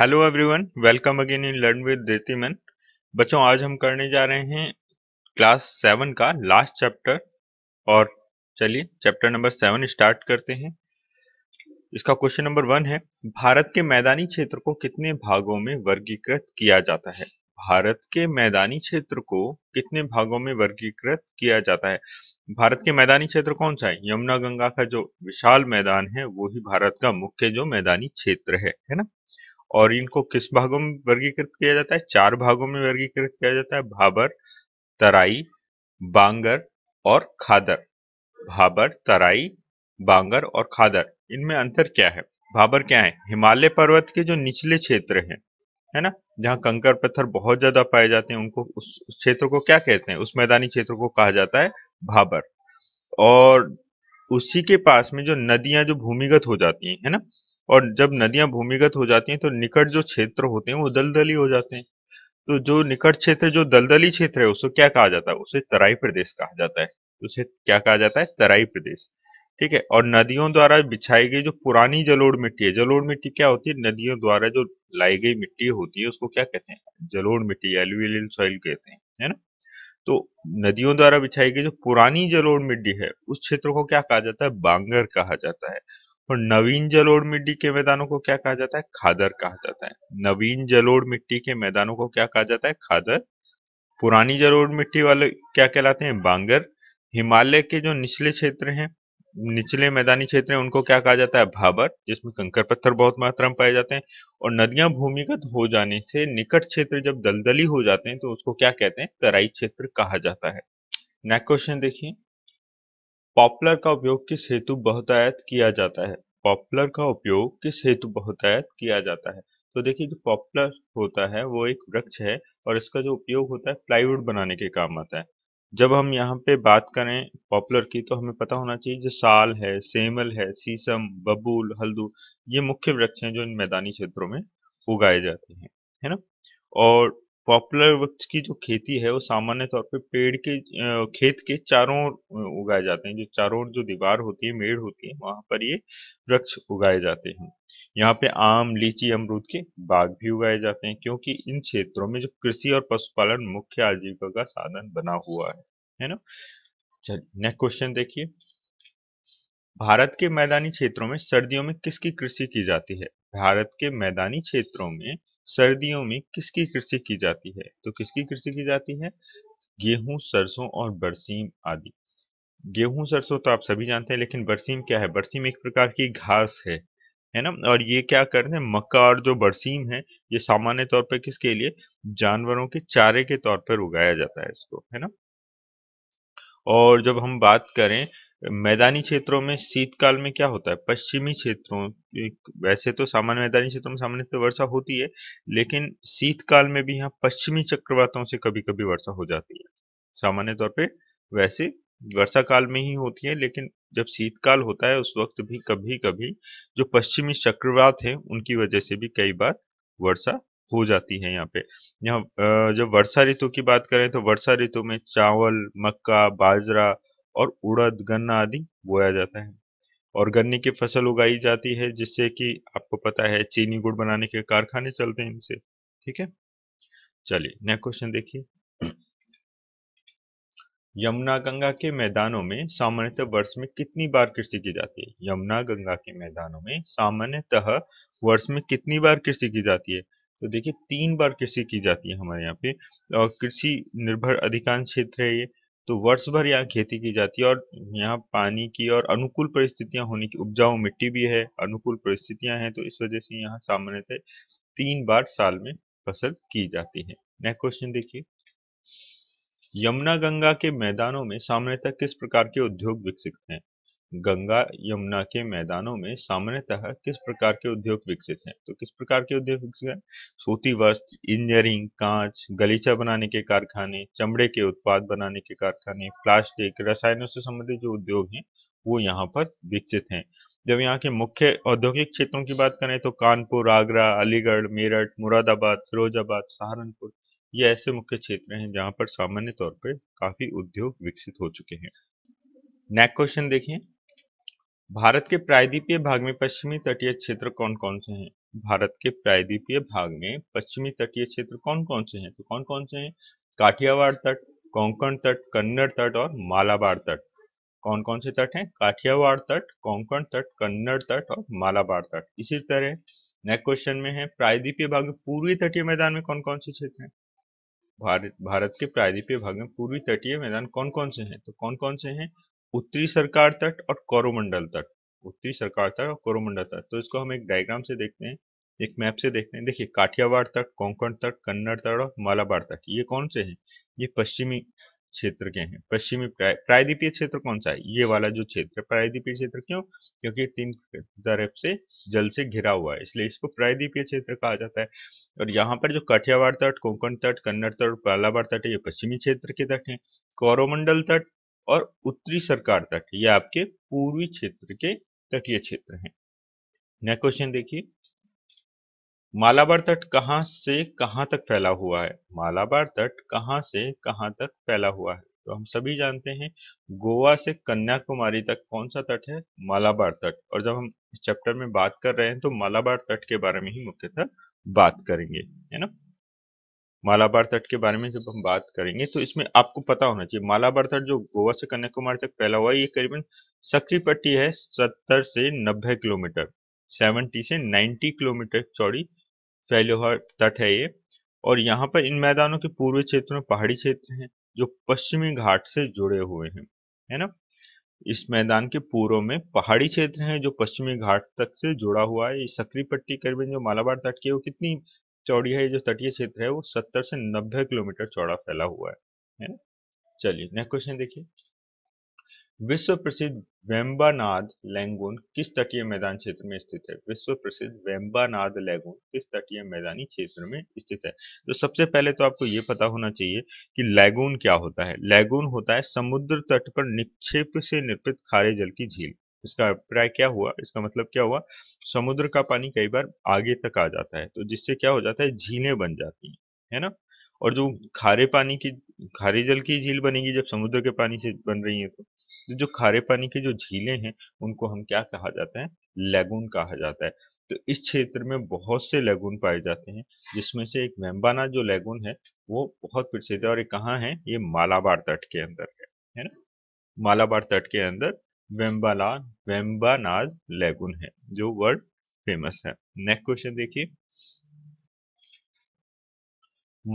hello everyone welcome again in learn with देतीमन बच्चों आज हम करने जा रहे हैं क्लास सेवन का लास्ट चैप्टर और चलिए चैप्टर नंबर सेवन स्टार्ट करते हैं इसका क्वेश्चन नंबर वन है भारत के मैदानी क्षेत्र को कितने भागों में वर्गीकृत किया जाता है भारत के मैदानी क्षेत्र को कितने भागों में वर्गीकृत किया जाता है भारत के मैदानी क्षेत्र कौन सा है यमुना गंगा का जो विशाल मैदान है वो ही भारत का मुख्य जो मैदानी क्षेत्र है है ना और इनको किस भागों में वर्गीकृत किया जाता है चार भागों में वर्गीकृत किया जाता है भाबर तराई बांगर और खादर भाबर तराई बांगर और खादर इनमें अंतर क्या है भाबर क्या है हिमालय पर्वत के जो निचले क्षेत्र हैं है ना जहाँ कंकर पत्थर बहुत ज्यादा पाए जाते हैं उनको उस क्षेत्र को क्या कहते हैं उस मैदानी क्षेत्र को कहा जाता है भाबर और उसी के पास में जो नदियां जो भूमिगत हो जाती हैं है ना और जब नदियां भूमिगत हो जाती हैं तो निकट जो क्षेत्र होते हैं वो दलदली हो जाते हैं तो जो निकट क्षेत्र जो दलदली क्षेत्र है उसको क्या कहा जाता है उसे तराई प्रदेश कहा जाता है उसे क्या कहा जाता है तराई प्रदेश ठीक है और नदियों द्वारा बिछाई गई जो पुरानी जलोड़ मिट्टी है जलोड़ मिट्टी क्या होती है नदियों द्वारा जो लाई गई मिट्टी होती है उसको क्या कहते हैं जलोड़ मिट्टी एलुवियल सॉइल कहते हैं है ना तो नदियों द्वारा बिछाई गई जो पुरानी जलोड़ मिट्टी है उस क्षेत्र को क्या कहा जाता है बांगर कहा जाता है और नवीन जलोढ़ मिट्टी के मैदानों को क्या कहा जाता है खादर कहा जाता है नवीन जलोढ़ मिट्टी के मैदानों को क्या कहा जाता है खादर पुरानी जलोढ़ मिट्टी वाले क्या कहलाते हैं बांगर हिमालय के जो निचले क्षेत्र हैं निचले मैदानी क्षेत्र हैं उनको क्या कहा जाता है भाबर जिसमें कंकर पत्थर बहुत मात्रा में पाए जाते हैं और नदियां भूमिगत हो जाने से निकट क्षेत्र जब दलदली हो जाते हैं तो उसको क्या कहते हैं तराई क्षेत्र कहा जाता है नेक्स्ट क्वेश्चन देखिए पॉपुलर का उपयोग किस हेतु बहुतायत किया जाता है पॉपुलर का उपयोग किस हेतु बहुतायत किया जाता है तो देखिए जो पॉपुलर होता है वो एक वृक्ष है और इसका जो उपयोग होता है प्लाईवुड बनाने के काम आता है जब हम यहाँ पे बात करें पॉपुलर की तो हमें पता होना चाहिए जो साल है सेमल है सीसम बबूल हल्दू ये मुख्य वृक्ष हैं जो इन मैदानी क्षेत्रों में उगाए जाते हैं है ना और पॉपुलर वृक्ष की जो खेती है वो सामान्य तौर पे पेड़ के खेत के चारों ओर उगाए जाते हैं जो चारों ओर जो दीवार होती है मेड़ होती है वहां पर ये वृक्ष उगाए जाते हैं यहाँ पे आम लीची अमरूद के बाग भी उगाए जाते हैं क्योंकि इन क्षेत्रों में जो कृषि और पशुपालन मुख्य आजीविका का साधन बना हुआ है है ना चलिए नेक्स्ट क्वेश्चन देखिए भारत के मैदानी क्षेत्रों में सर्दियों में किसकी कृषि की जाती है भारत के मैदानी क्षेत्रों में सर्दियों में किसकी कृषि की जाती है तो किसकी कृषि की जाती है गेहूं सरसों और बरसीम आदि गेहूं सरसों तो आप सभी जानते हैं लेकिन बरसीम क्या है बरसीम एक प्रकार की घास है है ना और ये क्या कर रहे हैं मक्का और जो बरसीम है ये सामान्य तौर पर किसके लिए जानवरों के चारे के तौर पर उगाया जाता है इसको है ना और जब हम बात करें मैदानी क्षेत्रों में शीतकाल में क्या होता है पश्चिमी क्षेत्रों वैसे तो सामान्य मैदानी क्षेत्रों में सामान्य तो वर्षा होती है लेकिन शीतकाल में भी यहाँ पश्चिमी चक्रवातों से कभी कभी वर्षा हो जाती है सामान्य तौर पे वैसे वर्षा काल में ही होती है लेकिन जब शीतकाल होता है उस वक्त भी कभी कभी जो पश्चिमी चक्रवात है उनकी वजह से भी कई बार वर्षा हो जाती है यहाँ पे यहाँ जब वर्षा ऋतु की बात करें तो वर्षा ऋतु में चावल मक्का बाजरा और उड़द गन्ना आदि बोया जाता है और गन्ने की फसल उगाई जाती है जिससे कि आपको पता है चीनी गुड़ बनाने के कारखाने चलते हैं इनसे ठीक है चलिए नेक्स्ट क्वेश्चन देखिए यमुना गंगा के मैदानों में सामान्यतः वर्ष में कितनी बार कृषि की जाती है यमुना गंगा के मैदानों में सामान्यतः वर्ष में कितनी बार कृषि की जाती है तो देखिए तीन बार कृषि की जाती है हमारे यहाँ पे और कृषि निर्भर अधिकांश क्षेत्र है ये तो वर्ष भर यहाँ खेती की जाती है और यहाँ पानी की और अनुकूल परिस्थितियां होने की उपजाऊ मिट्टी भी है अनुकूल परिस्थितियां हैं तो इस वजह से यहाँ सामान्यतः तीन बार साल में फसल की जाती है नेक्स्ट क्वेश्चन देखिए यमुना गंगा के मैदानों में सामान्यतः किस प्रकार के उद्योग विकसित हैं गंगा यमुना के मैदानों में सामान्यतः किस प्रकार के उद्योग विकसित हैं तो किस प्रकार के उद्योग विकसित हैं सूती वस्त्र इंजीनियरिंग कांच गलीचा बनाने के कारखाने चमड़े के उत्पाद बनाने के कारखाने प्लास्टिक रसायनों से संबंधित जो उद्योग हैं वो यहाँ पर विकसित हैं जब यहाँ के मुख्य औद्योगिक क्षेत्रों की बात करें तो कानपुर आगरा अलीगढ़ मेरठ मुरादाबाद फिरोजाबाद सहारनपुर ये ऐसे मुख्य क्षेत्र हैं जहाँ पर सामान्य तौर पर काफी उद्योग विकसित हो चुके हैं नेक्स्ट क्वेश्चन देखिए भारत के प्रायद्वीपीय भाग में पश्चिमी तटीय क्षेत्र कौन कौन से हैं भारत के प्रायद्वीपीय भाग में पश्चिमी तटीय क्षेत्र कौन कौन से हैं तो कौन कौन से हैं काठियावाड़ तट कोंकण तट कन्नड़ तट और मालाबार तट कौन कौन से तट हैं काठियावाड़ तट कोंकण तट कन्नड़ तट और मालाबार तट इसी तरह नेक्स्ट क्वेश्चन में है प्रायद्वीपीय भाग में पूर्वी तटीय मैदान में कौन कौन से क्षेत्र हैं भारत भारत के प्रायद्वीपीय भाग में पूर्वी तटीय मैदान कौन कौन से हैं तो कौन कौन से हैं उत्तरी सरकार तट और कोरोमंडल तट उत्तरी सरकार तट और कोरोमंडल तट तो इसको हम एक डायग्राम से देखते हैं एक मैप से देखते हैं देखिए काठियावाड़ तट कोंकण तट कन्नड़ तट और मालाबार तट ये कौन से हैं ये पश्चिमी क्षेत्र के हैं पश्चिमी प्रायद्वीपीय क्षेत्र कौन सा है ये वाला जो क्षेत्र है प्रायद्वीपीय क्षेत्र क्यों क्योंकि तीन तरफ से जल से घिरा हुआ है इसलिए इसको प्रायद्वीपीय क्षेत्र कहा जाता है और यहाँ पर जो काठियावाड़ तट कोंकण तट कन्नड़ तट और पालाबाड़ तट है ये पश्चिमी क्षेत्र के तट हैं कोरोमंडल तट और उत्तरी सरकार तट ये आपके पूर्वी क्षेत्र के तटीय क्षेत्र हैं नेक्स्ट क्वेश्चन देखिए मालाबार तट कहां से कहां तक फैला हुआ है मालाबार तट कहां से कहां तक फैला हुआ है तो हम सभी जानते हैं गोवा से कन्याकुमारी तक कौन सा तट है मालाबार तट और जब हम इस चैप्टर में बात कर रहे हैं तो मालाबार तट के बारे में ही मुख्यतः बात करेंगे है ना मालाबार तट के बारे में जब हम बात करेंगे तो इसमें आपको पता होना चाहिए मालाबार तट जो गोवा से कन्याकुमारी तक फैला हुआ है ये करीबन पट्टी है सत्तर से नब्बे किलोमीटर सेवेंटी से नाइन्टी किलोमीटर चौड़ी फैले हुआ तट है ये और यहाँ पर इन मैदानों के पूर्वी क्षेत्र में पहाड़ी क्षेत्र है जो पश्चिमी घाट से जुड़े हुए हैं है ना इस मैदान के पूर्व में पहाड़ी क्षेत्र है जो पश्चिमी घाट तक से जुड़ा हुआ है सक्री पट्टी करीबन जो मालाबार तट की है वो कितनी चौड़ी है जो तटीय क्षेत्र है वो सत्तर से नब्बे किलोमीटर चौड़ा फैला हुआ है चलिए नेक्स्ट क्वेश्चन देखिए विश्व प्रसिद्ध वेम्बानाद लैंगून किस तटीय मैदान क्षेत्र में स्थित है विश्व प्रसिद्ध वेम्बानाद लैंगून किस तटीय मैदानी क्षेत्र में स्थित है तो सबसे पहले तो आपको ये पता होना चाहिए कि लैगून क्या होता है लैगून होता है समुद्र तट पर निक्षेप से निर्मित खारे जल की झील इसका अभिप्राय क्या हुआ इसका मतलब क्या हुआ समुद्र का पानी कई बार आगे तक आ जाता है तो जिससे क्या हो जाता है झीलें बन जाती हैं है ना और जो खारे पानी की खारे जल की झील बनेगी जब समुद्र के पानी से बन रही है तो, तो, जो खारे पानी की जो झीलें हैं उनको हम क्या कहा जाता है लेगून कहा जाता है तो इस क्षेत्र में बहुत से लेगून पाए जाते हैं जिसमें से एक मेम्बाना जो लेगून है वो बहुत प्रसिद्ध है और ये कहाँ है ये मालाबार तट के अंदर है है ना मालाबार तट के अंदर वेम्बाला वेम्बानाज लेगुन है जो वर्ल्ड फेमस है नेक्स्ट क्वेश्चन देखिए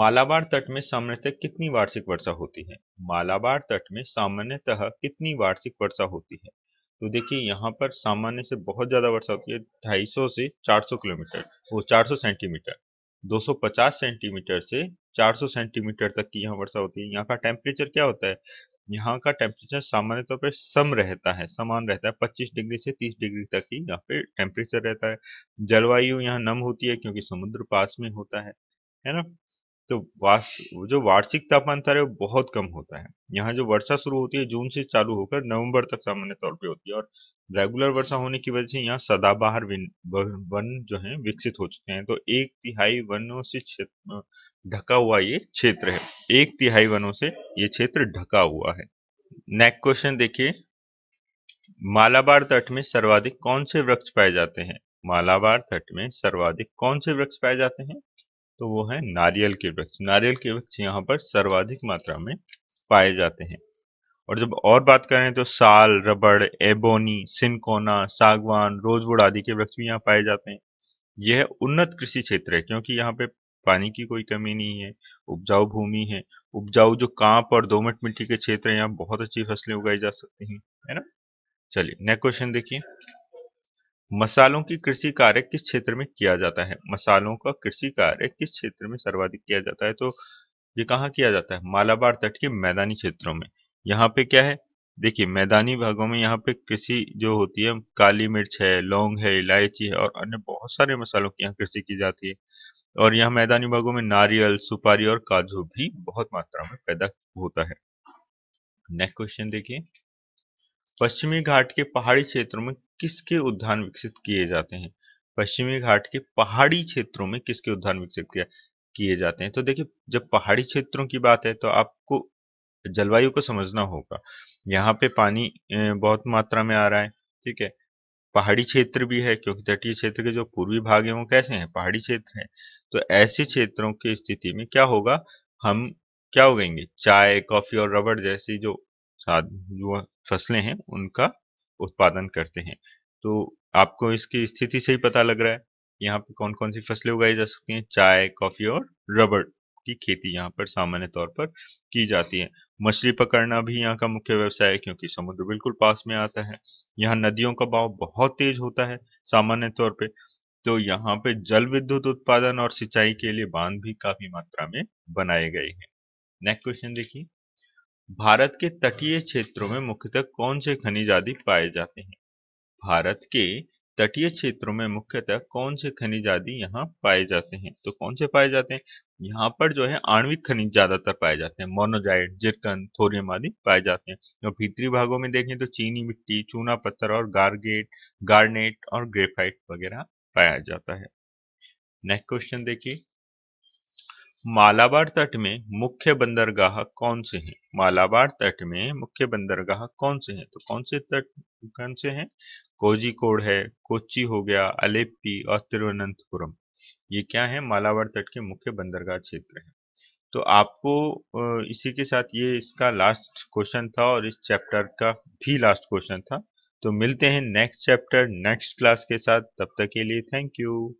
मालाबार तट में सामान्यतः कितनी वार्षिक वर्षा होती है मालाबार तट में सामान्यतः कितनी वार्षिक वर्षा होती है तो देखिए यहाँ पर सामान्य से बहुत ज़्यादा वर्षा होती है ढाई से 400 किलोमीटर वो 400 सेंटीमीटर 250 सेंटीमीटर से 400 सेंटीमीटर तक की यहाँ वर्षा होती है यहाँ का टेम्परेचर क्या होता है यहाँ का टेम्परेचर सामान्य तौर तो पर सम रहता है समान रहता है 25 डिग्री से 30 डिग्री तक ही यहाँ पे टेम्परेचर रहता है जलवायु यहाँ नम होती है क्योंकि समुद्र पास में होता है है ना तो वास जो वार्षिक तापमान है वो बहुत कम होता है यहाँ जो वर्षा शुरू होती है जून से चालू होकर नवंबर तक सामान्य तौर पे होती है और रेगुलर वर्षा होने की वजह से यहाँ सदाबहार वन जो है विकसित हो चुके हैं तो एक तिहाई वनों से क्षेत्र ढका हुआ ये क्षेत्र है एक तिहाई वनों से ये क्षेत्र ढका हुआ है नेक्स्ट क्वेश्चन देखिए मालाबार तट में सर्वाधिक कौन से वृक्ष पाए जाते हैं मालाबार तट में सर्वाधिक कौन से वृक्ष पाए जाते हैं तो वो है नारियल के वृक्ष नारियल के वृक्ष यहाँ पर सर्वाधिक मात्रा में पाए जाते हैं और जब और बात करें तो साल रबड़ एबोनी सिनकोना सागवान रोजवुड आदि के वृक्ष भी यहाँ पाए जाते हैं यह उन्नत कृषि क्षेत्र है क्योंकि यहाँ पे पानी की कोई कमी नहीं है उपजाऊ भूमि है उपजाऊ जो कांप और दोमट मिट्टी के क्षेत्र है यहाँ बहुत अच्छी फसलें उगाई जा सकती हैं है ना चलिए नेक्स्ट क्वेश्चन देखिए मसालों की कृषि कार्य किस क्षेत्र में किया जाता है मसालों का कृषि कार्य किस क्षेत्र में सर्वाधिक किया जाता है तो ये कहाँ किया जाता है मालाबार तट के मैदानी क्षेत्रों में यहाँ पे क्या है देखिए मैदानी भागों में यहाँ पे कृषि जो होती है काली मिर्च है लौंग है इलायची है और अन्य बहुत सारे मसालों की यहाँ कृषि की जाती है और यहाँ मैदानी भागों में नारियल सुपारी और काजू भी बहुत मात्रा में पैदा होता है नेक्स्ट क्वेश्चन देखिए पश्चिमी घाट के पहाड़ी क्षेत्रों में किसके उद्यान विकसित किए जाते हैं पश्चिमी घाट के पहाड़ी क्षेत्रों में किसके उद्यान विकसित किया किए जाते हैं तो देखिए जब पहाड़ी क्षेत्रों की बात है तो आपको जलवायु को समझना होगा यहाँ पे पानी बहुत मात्रा में आ रहा है ठीक है पहाड़ी क्षेत्र भी है क्योंकि तटीय क्षेत्र के जो पूर्वी भाग है वो कैसे हैं पहाड़ी क्षेत्र हैं तो ऐसे क्षेत्रों की स्थिति में क्या होगा हम क्या उगेंगे चाय कॉफी और रबड़ जैसी जो जो फसलें हैं उनका उत्पादन करते हैं तो आपको इसकी स्थिति से ही पता लग रहा है यहाँ पे कौन कौन सी फसलें उगाई जा सकती हैं चाय कॉफी और रबड़ की खेती यहाँ पर सामान्य तौर पर की जाती है मछली पकड़ना भी यहाँ का मुख्य व्यवसाय है क्योंकि समुद्र बिल्कुल पास में आता है यहाँ नदियों का बहाव बहुत तेज होता है सामान्य तौर पर तो यहाँ पे जल विद्युत उत्पादन और सिंचाई के लिए बांध भी काफी मात्रा में बनाए गए हैं नेक्स्ट क्वेश्चन देखिए भारत के तटीय क्षेत्रों में मुख्यतः कौन से खनिज आदि पाए जाते हैं भारत के तटीय क्षेत्रों में मुख्यतः कौन से खनिज आदि यहाँ पाए जाते हैं तो कौन से पाए जाते हैं यहाँ पर जो है आणविक खनिज ज्यादातर पाए जाते हैं मोनोजाइड जिरकन थोरियम आदि पाए जाते हैं जो भीतरी भागों में देखें तो चीनी मिट्टी चूना पत्थर और गार्गेट गार्नेट और ग्रेफाइट वगैरह पाया जाता है नेक्स्ट क्वेश्चन देखिए मालाबार तट में मुख्य बंदरगाह कौन से हैं मालाबार तट में मुख्य बंदरगाह कौन से हैं तो कौन से तट कौन से हैं कोजिकोड है कोची हो गया अलेप्पी और तिरुवनंतपुरम ये क्या है मालावर तट के मुख्य बंदरगाह क्षेत्र हैं तो आपको इसी के साथ ये इसका लास्ट क्वेश्चन था और इस चैप्टर का भी लास्ट क्वेश्चन था तो मिलते हैं नेक्स्ट चैप्टर नेक्स्ट क्लास के साथ तब तक के लिए थैंक यू